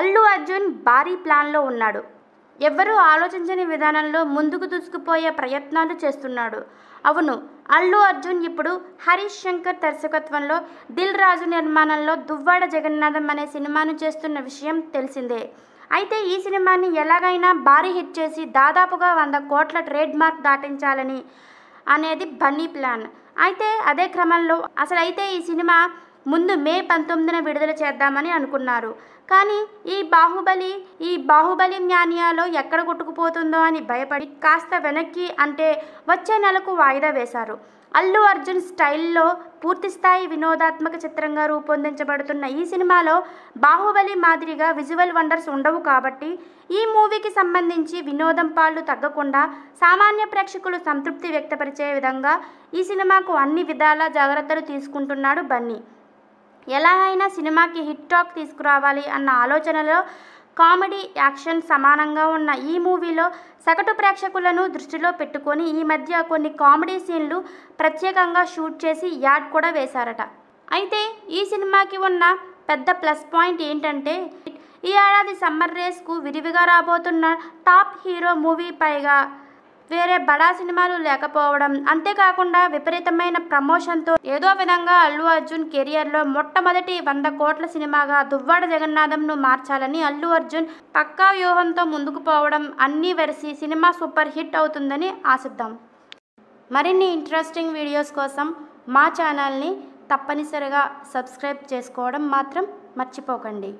అల్లు అర్జున్ భారీ ప్లాన్లో ఉన్నాడు ఎవ్వరూ ఆలోచించని విధానంలో ముందుకు దూసుకుపోయే ప్రయత్నాలు చేస్తున్నాడు అవును అల్లు అర్జున్ ఇప్పుడు హరీష్ శంకర్ దర్శకత్వంలో దిల్ రాజు నిర్మాణంలో దువ్వాడ జగన్నాథం అనే సినిమాను చేస్తున్న విషయం తెలిసిందే అయితే ఈ సినిమాని ఎలాగైనా భారీ హిట్ చేసి దాదాపుగా వంద కోట్ల ట్రేడ్ మార్క్ దాటించాలని అనేది బన్నీ ప్లాన్ అయితే అదే క్రమంలో అసలు అయితే ఈ సినిమా ముందు మే పంతొమ్మిదిన విడుదల చేద్దామని అనుకున్నారు కానీ ఈ బాహుబలి ఈ బాహుబలి మ్యానియాలో ఎక్కడ కొట్టుకుపోతుందో అని భయపడి కాస్త వెనక్కి అంటే వచ్చే నెలకు వాయిదా వేశారు అల్లు అర్జున్ స్టైల్లో పూర్తిస్థాయి వినోదాత్మక చిత్రంగా రూపొందించబడుతున్న ఈ సినిమాలో బాహుబలి మాదిరిగా విజువల్ వండర్స్ ఉండవు కాబట్టి ఈ మూవీకి సంబంధించి వినోదం పాళ్ళు తగ్గకుండా సామాన్య ప్రేక్షకులు సంతృప్తి వ్యక్తపరిచే విధంగా ఈ సినిమాకు అన్ని విధాలా జాగ్రత్తలు తీసుకుంటున్నాడు బన్నీ ఎలాగైనా సినిమాకి హిట్ టాక్ తీసుకురావాలి అన్న ఆలోచనలో కామెడీ యాక్షన్ సమానంగా ఉన్న ఈ మూవీలో సగటు ప్రేక్షకులను దృష్టిలో పెట్టుకొని ఈ మధ్య కొన్ని కామెడీ సీన్లు ప్రత్యేకంగా షూట్ చేసి యాడ్ కూడా వేశారట అయితే ఈ సినిమాకి ఉన్న పెద్ద ప్లస్ పాయింట్ ఏంటంటే ఈ ఏడాది సమ్మర్ రేస్కు విరివిగా రాబోతున్న టాప్ హీరో మూవీ పైగా వేరే బడా సినిమాలు లేకపోవడం అంతేకాకుండా విపరీతమైన ప్రమోషన్తో ఏదో విధంగా అల్లు అర్జున్ కెరియర్లో మొట్టమొదటి వంద కోట్ల సినిమాగా దువ్వాడ జగన్నాథంను మార్చాలని అల్లు అర్జున్ పక్కా వ్యూహంతో ముందుకు పోవడం అన్నీ వెరిసి సినిమా సూపర్ హిట్ అవుతుందని ఆశిద్దాం మరిన్ని ఇంట్రెస్టింగ్ వీడియోస్ కోసం మా ఛానల్ని తప్పనిసరిగా సబ్స్క్రైబ్ చేసుకోవడం మాత్రం మర్చిపోకండి